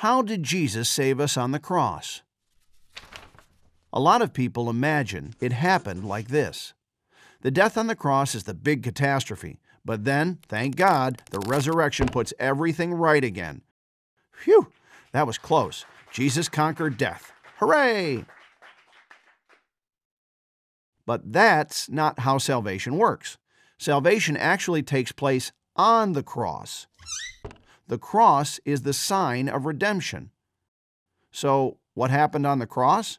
How did Jesus save us on the cross? A lot of people imagine it happened like this. The death on the cross is the big catastrophe, but then, thank God, the resurrection puts everything right again. Phew, that was close. Jesus conquered death. Hooray! But that's not how salvation works. Salvation actually takes place on the cross. The cross is the sign of redemption. So, what happened on the cross?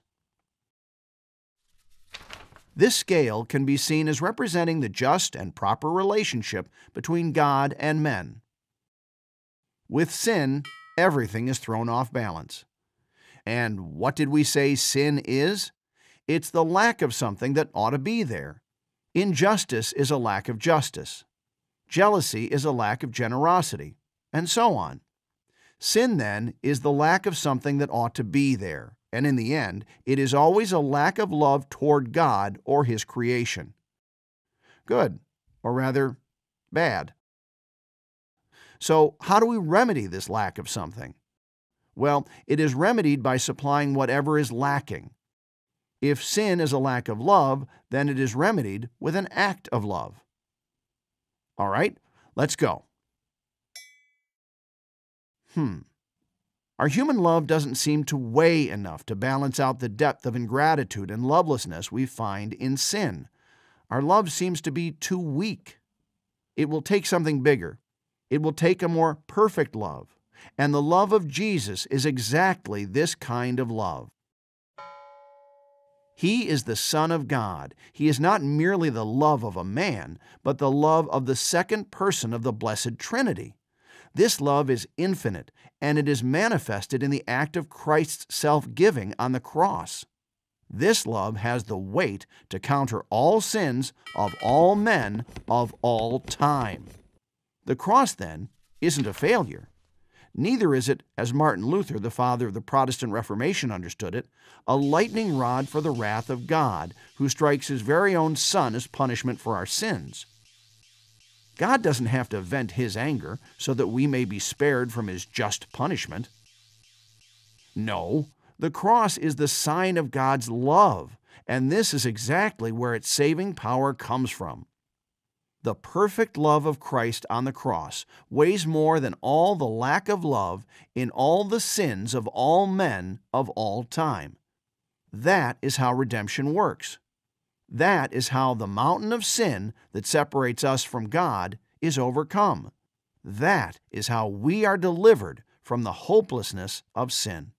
This scale can be seen as representing the just and proper relationship between God and men. With sin, everything is thrown off balance. And what did we say sin is? It's the lack of something that ought to be there. Injustice is a lack of justice. Jealousy is a lack of generosity and so on. Sin, then, is the lack of something that ought to be there, and in the end, it is always a lack of love toward God or His creation. Good, or rather, bad. So, how do we remedy this lack of something? Well, it is remedied by supplying whatever is lacking. If sin is a lack of love, then it is remedied with an act of love. All right, let's go. Hmm. Our human love doesn't seem to weigh enough to balance out the depth of ingratitude and lovelessness we find in sin. Our love seems to be too weak. It will take something bigger. It will take a more perfect love. And the love of Jesus is exactly this kind of love. He is the Son of God. He is not merely the love of a man, but the love of the second person of the Blessed Trinity. This love is infinite, and it is manifested in the act of Christ's self giving on the cross. This love has the weight to counter all sins of all men of all time. The cross, then, isn't a failure. Neither is it, as Martin Luther, the father of the Protestant Reformation, understood it, a lightning rod for the wrath of God, who strikes his very own Son as punishment for our sins. God doesn't have to vent his anger so that we may be spared from his just punishment. No, the cross is the sign of God's love, and this is exactly where its saving power comes from. The perfect love of Christ on the cross weighs more than all the lack of love in all the sins of all men of all time. That is how redemption works. That is how the mountain of sin that separates us from God is overcome. That is how we are delivered from the hopelessness of sin.